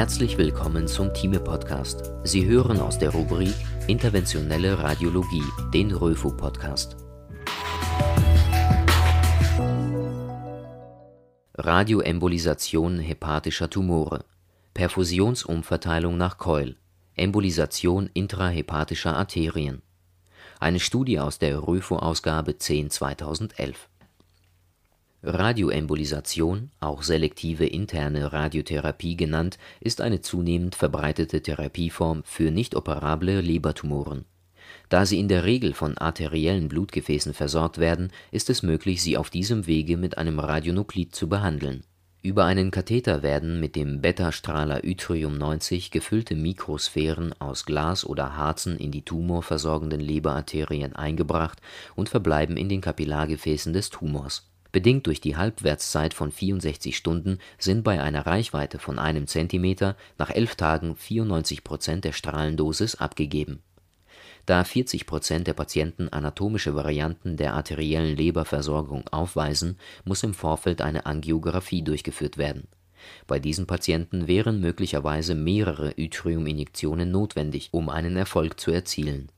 Herzlich willkommen zum Time podcast Sie hören aus der Rubrik Interventionelle Radiologie den Röfu-Podcast. Radioembolisation hepatischer Tumore, Perfusionsumverteilung nach Keul, Embolisation intrahepatischer Arterien. Eine Studie aus der Röfu-Ausgabe 10 2011. Radioembolisation, auch selektive interne Radiotherapie genannt, ist eine zunehmend verbreitete Therapieform für nicht operable Lebertumoren. Da sie in der Regel von arteriellen Blutgefäßen versorgt werden, ist es möglich, sie auf diesem Wege mit einem Radionuklid zu behandeln. Über einen Katheter werden mit dem Beta-Strahler Yttrium-90 gefüllte Mikrosphären aus Glas oder Harzen in die tumorversorgenden Leberarterien eingebracht und verbleiben in den Kapillargefäßen des Tumors Bedingt durch die Halbwertszeit von 64 Stunden sind bei einer Reichweite von einem Zentimeter nach elf Tagen 94 Prozent der Strahlendosis abgegeben. Da 40 Prozent der Patienten anatomische Varianten der arteriellen Leberversorgung aufweisen, muss im Vorfeld eine Angiografie durchgeführt werden. Bei diesen Patienten wären möglicherweise mehrere Yttriuminjektionen notwendig, um einen Erfolg zu erzielen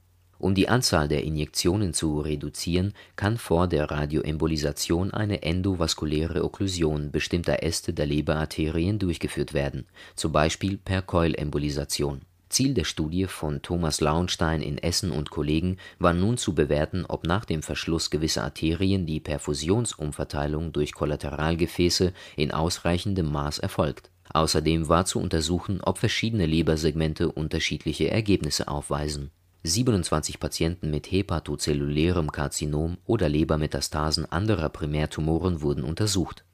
um die Anzahl der Injektionen zu reduzieren, kann vor der Radioembolisation eine endovaskuläre Okklusion bestimmter Äste der Leberarterien durchgeführt werden, zum Beispiel per Keulembolisation. Ziel der Studie von Thomas Launstein in Essen und Kollegen war nun zu bewerten, ob nach dem Verschluss gewisser Arterien die Perfusionsumverteilung durch Kollateralgefäße in ausreichendem Maß erfolgt. Außerdem war zu untersuchen, ob verschiedene Lebersegmente unterschiedliche Ergebnisse aufweisen 27 Patienten mit hepatozellulärem Karzinom oder Lebermetastasen anderer Primärtumoren wurden untersucht.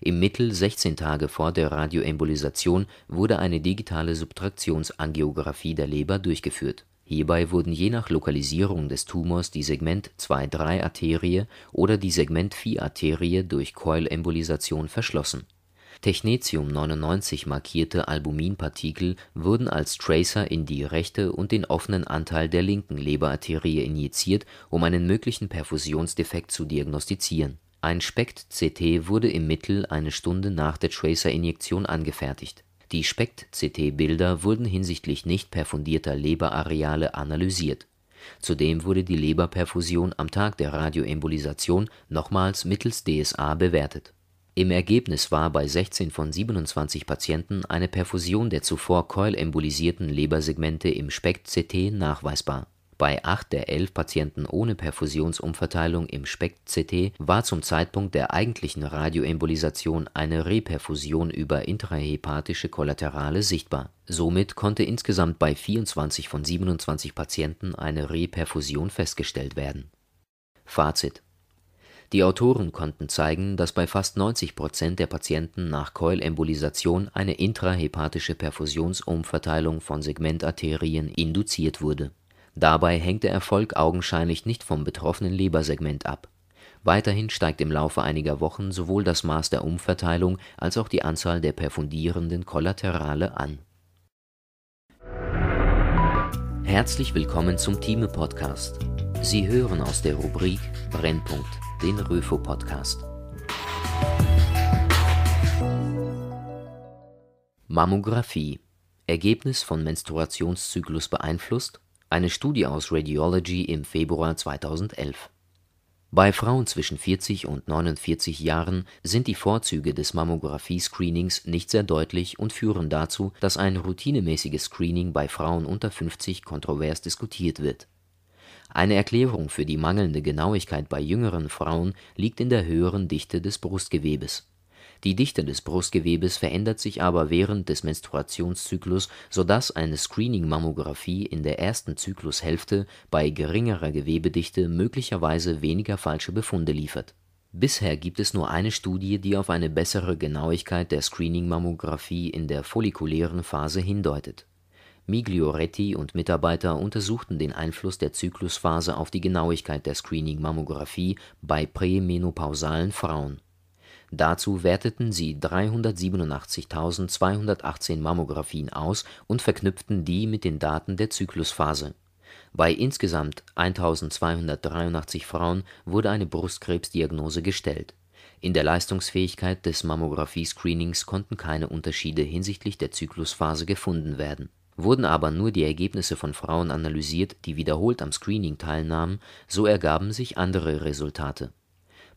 Im Mittel 16 Tage vor der Radioembolisation wurde eine digitale Subtraktionsangiografie der Leber durchgeführt. Hierbei wurden je nach Lokalisierung des Tumors die Segment 2-3-Arterie oder die Segment 4-Arterie durch Coilembolisation verschlossen Technetium-99 markierte Albuminpartikel wurden als Tracer in die rechte und den offenen Anteil der linken Leberarterie injiziert, um einen möglichen Perfusionsdefekt zu diagnostizieren. Ein SPECT-CT wurde im Mittel eine Stunde nach der Tracer-Injektion angefertigt. Die SPECT-CT-Bilder wurden hinsichtlich nicht perfundierter Leberareale analysiert. Zudem wurde die Leberperfusion am Tag der Radioembolisation nochmals mittels DSA bewertet im Ergebnis war bei 16 von 27 Patienten eine Perfusion der zuvor keulembolisierten Lebersegmente im SPECT-CT nachweisbar. Bei 8 der 11 Patienten ohne Perfusionsumverteilung im SPECT-CT war zum Zeitpunkt der eigentlichen Radioembolisation eine Reperfusion über intrahepatische Kollaterale sichtbar. Somit konnte insgesamt bei 24 von 27 Patienten eine Reperfusion festgestellt werden. Fazit die Autoren konnten zeigen, dass bei fast 90 Prozent der Patienten nach Keulembolisation eine intrahepatische Perfusionsumverteilung von Segmentarterien induziert wurde. Dabei hängt der Erfolg augenscheinlich nicht vom betroffenen Lebersegment ab. Weiterhin steigt im Laufe einiger Wochen sowohl das Maß der Umverteilung als auch die Anzahl der perfundierenden Kollaterale an. Herzlich willkommen zum Thieme Podcast. Sie hören aus der Rubrik Brennpunkt den Röfo-Podcast. Mammographie. Ergebnis von Menstruationszyklus beeinflusst. Eine Studie aus Radiology im Februar 2011. Bei Frauen zwischen 40 und 49 Jahren sind die Vorzüge des Mammographie-Screenings nicht sehr deutlich und führen dazu, dass ein routinemäßiges Screening bei Frauen unter 50 kontrovers diskutiert wird. Eine Erklärung für die mangelnde Genauigkeit bei jüngeren Frauen liegt in der höheren Dichte des Brustgewebes. Die Dichte des Brustgewebes verändert sich aber während des Menstruationszyklus, sodass eine Screening-Mammographie in der ersten Zyklushälfte bei geringerer Gewebedichte möglicherweise weniger falsche Befunde liefert. Bisher gibt es nur eine Studie, die auf eine bessere Genauigkeit der Screening-Mammographie in der follikulären Phase hindeutet Miglioretti und Mitarbeiter untersuchten den Einfluss der Zyklusphase auf die Genauigkeit der Screening-Mammographie bei prämenopausalen Frauen. Dazu werteten sie 387.218 Mammographien aus und verknüpften die mit den Daten der Zyklusphase. Bei insgesamt 1283 Frauen wurde eine Brustkrebsdiagnose gestellt. In der Leistungsfähigkeit des Mammographie-Screenings konnten keine Unterschiede hinsichtlich der Zyklusphase gefunden werden Wurden aber nur die Ergebnisse von Frauen analysiert, die wiederholt am Screening teilnahmen, so ergaben sich andere Resultate.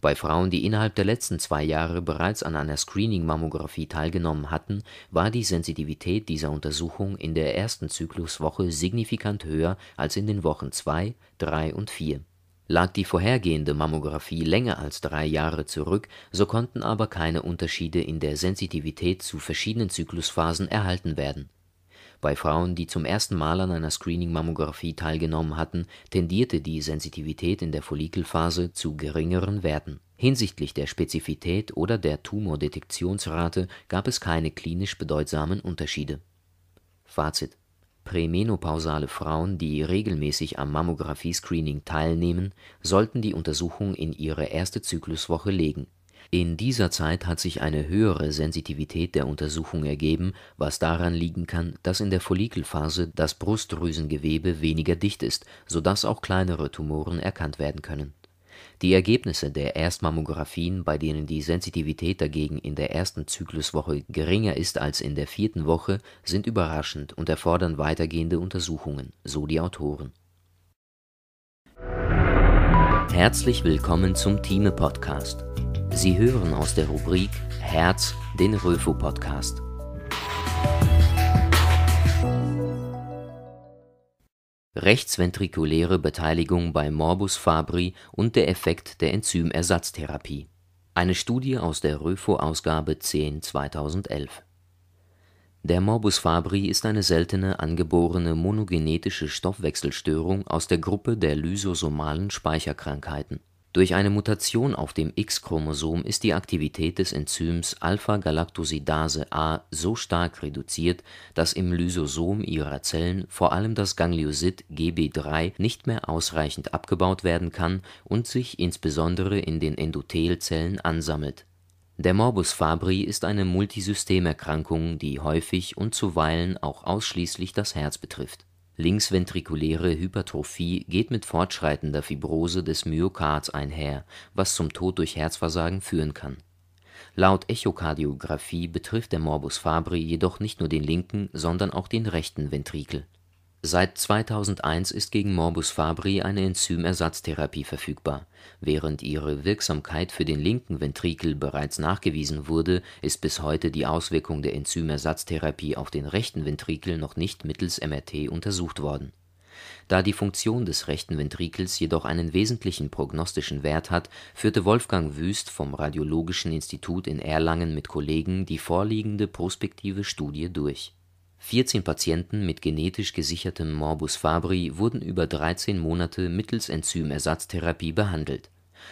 Bei Frauen, die innerhalb der letzten zwei Jahre bereits an einer Screening-Mammographie teilgenommen hatten, war die Sensitivität dieser Untersuchung in der ersten Zykluswoche signifikant höher als in den Wochen 2, 3 und 4. Lag die vorhergehende Mammographie länger als drei Jahre zurück, so konnten aber keine Unterschiede in der Sensitivität zu verschiedenen Zyklusphasen erhalten werden bei Frauen, die zum ersten Mal an einer Screening-Mammographie teilgenommen hatten, tendierte die Sensitivität in der Follikelphase zu geringeren Werten. Hinsichtlich der Spezifität oder der Tumordetektionsrate gab es keine klinisch bedeutsamen Unterschiede. Fazit Prämenopausale Frauen, die regelmäßig am Mammographie-Screening teilnehmen, sollten die Untersuchung in ihre erste Zykluswoche legen in dieser Zeit hat sich eine höhere Sensitivität der Untersuchung ergeben, was daran liegen kann, dass in der Follikelphase das Brustdrüsengewebe weniger dicht ist, sodass auch kleinere Tumoren erkannt werden können. Die Ergebnisse der Erstmammographien, bei denen die Sensitivität dagegen in der ersten Zykluswoche geringer ist als in der vierten Woche, sind überraschend und erfordern weitergehende Untersuchungen, so die Autoren. Herzlich willkommen zum Time Podcast. Sie hören aus der Rubrik Herz den Röfo-Podcast. Rechtsventrikuläre Beteiligung bei Morbus Fabri und der Effekt der Enzymersatztherapie. Eine Studie aus der Röfo-Ausgabe 10 2011. Der Morbus Fabri ist eine seltene angeborene monogenetische Stoffwechselstörung aus der Gruppe der lysosomalen Speicherkrankheiten. Durch eine Mutation auf dem X-Chromosom ist die Aktivität des Enzyms alpha galactosidase A so stark reduziert, dass im Lysosom ihrer Zellen vor allem das Gangliosid Gb3 nicht mehr ausreichend abgebaut werden kann und sich insbesondere in den Endothelzellen ansammelt. Der Morbus Fabri ist eine Multisystemerkrankung, die häufig und zuweilen auch ausschließlich das Herz betrifft Linksventrikuläre Hypertrophie geht mit fortschreitender Fibrose des Myokards einher, was zum Tod durch Herzversagen führen kann. Laut Echokardiographie betrifft der Morbus Fabri jedoch nicht nur den linken, sondern auch den rechten Ventrikel Seit 2001 ist gegen Morbus Fabri eine Enzymersatztherapie verfügbar. Während ihre Wirksamkeit für den linken Ventrikel bereits nachgewiesen wurde, ist bis heute die Auswirkung der Enzymersatztherapie auf den rechten Ventrikel noch nicht mittels MRT untersucht worden. Da die Funktion des rechten Ventrikels jedoch einen wesentlichen prognostischen Wert hat, führte Wolfgang Wüst vom Radiologischen Institut in Erlangen mit Kollegen die vorliegende prospektive Studie durch 14 Patienten mit genetisch gesichertem Morbus Fabry wurden über 13 Monate mittels Enzymersatztherapie behandelt.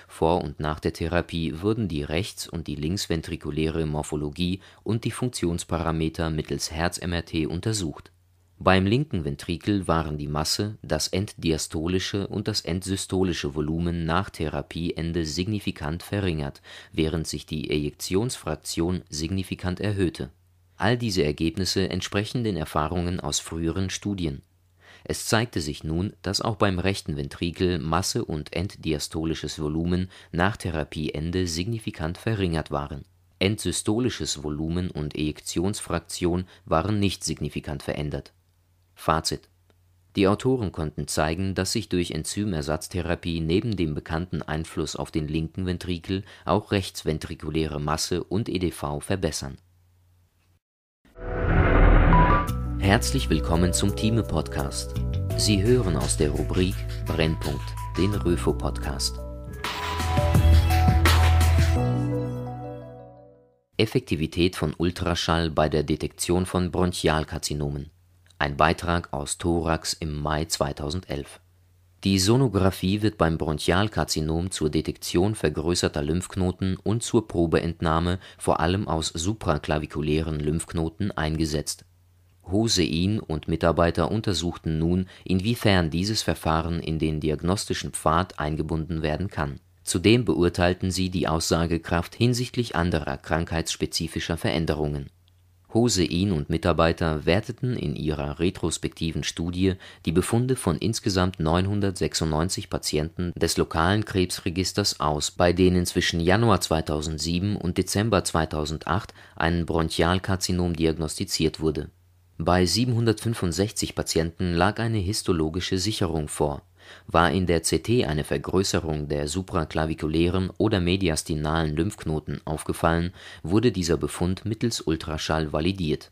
Vor und nach der Therapie wurden die rechts und die linksventrikuläre Morphologie und die Funktionsparameter mittels Herz-MRT untersucht. Beim linken Ventrikel waren die Masse, das enddiastolische und das endsystolische Volumen nach Therapieende signifikant verringert, während sich die Ejektionsfraktion signifikant erhöhte All diese Ergebnisse entsprechen den Erfahrungen aus früheren Studien. Es zeigte sich nun, dass auch beim rechten Ventrikel Masse und enddiastolisches Volumen nach Therapieende signifikant verringert waren. Endsystolisches Volumen und Ejektionsfraktion waren nicht signifikant verändert. Fazit die Autoren konnten zeigen, dass sich durch Enzymersatztherapie neben dem bekannten Einfluss auf den linken Ventrikel auch rechtsventrikuläre Masse und EDV verbessern Herzlich willkommen zum Time Podcast. Sie hören aus der Rubrik Brennpunkt den Röfo Podcast. Effektivität von Ultraschall bei der Detektion von Bronchialkarzinomen. Ein Beitrag aus Thorax im Mai 2011. Die Sonographie wird beim Bronchialkarzinom zur Detektion vergrößerter Lymphknoten und zur Probeentnahme vor allem aus supraklavikulären Lymphknoten eingesetzt Hosein und Mitarbeiter untersuchten nun, inwiefern dieses Verfahren in den diagnostischen Pfad eingebunden werden kann. Zudem beurteilten sie die Aussagekraft hinsichtlich anderer krankheitsspezifischer Veränderungen. Hosein und Mitarbeiter werteten in ihrer retrospektiven Studie die Befunde von insgesamt 996 Patienten des lokalen Krebsregisters aus, bei denen zwischen Januar 2007 und Dezember 2008 ein Bronchialkarzinom diagnostiziert wurde bei 765 Patienten lag eine histologische Sicherung vor. War in der CT eine Vergrößerung der supraklavikulären oder mediastinalen Lymphknoten aufgefallen, wurde dieser Befund mittels Ultraschall validiert.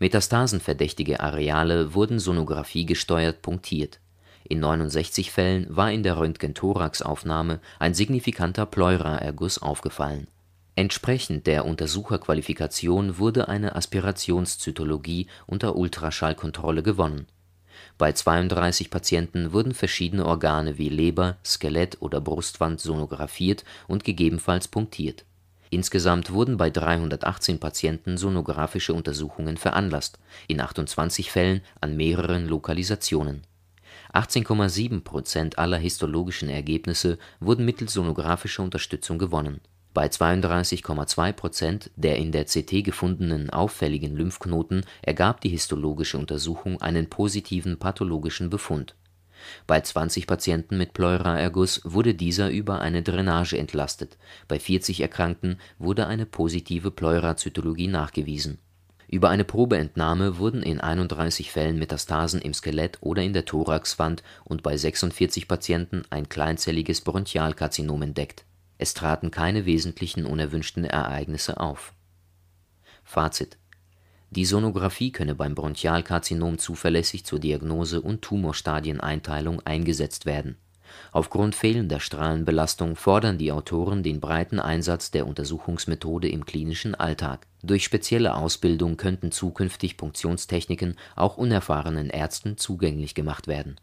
Metastasenverdächtige Areale wurden sonografiegesteuert punktiert. In 69 Fällen war in der Röntgenthoraxaufnahme ein signifikanter Pleuraerguss aufgefallen Entsprechend der Untersucherqualifikation wurde eine Aspirationszytologie unter Ultraschallkontrolle gewonnen. Bei 32 Patienten wurden verschiedene Organe wie Leber, Skelett oder Brustwand sonografiert und gegebenenfalls punktiert. Insgesamt wurden bei 318 Patienten sonografische Untersuchungen veranlasst, in 28 Fällen an mehreren Lokalisationen. 18,7 Prozent aller histologischen Ergebnisse wurden mittels sonografischer Unterstützung gewonnen bei 32,2 Prozent der in der CT gefundenen auffälligen Lymphknoten ergab die histologische Untersuchung einen positiven pathologischen Befund. Bei 20 Patienten mit Pleuraerguss wurde dieser über eine Drainage entlastet, bei 40 Erkrankten wurde eine positive Pleurazytologie nachgewiesen. Über eine Probeentnahme wurden in 31 Fällen Metastasen im Skelett oder in der Thoraxwand und bei 46 Patienten ein kleinzelliges Bronchialkarzinom entdeckt es traten keine wesentlichen unerwünschten Ereignisse auf. Fazit. Die Sonographie könne beim Bronchialkarzinom zuverlässig zur Diagnose und Tumorstadieneinteilung eingesetzt werden. Aufgrund fehlender Strahlenbelastung fordern die Autoren den breiten Einsatz der Untersuchungsmethode im klinischen Alltag. Durch spezielle Ausbildung könnten zukünftig Punktionstechniken auch unerfahrenen Ärzten zugänglich gemacht werden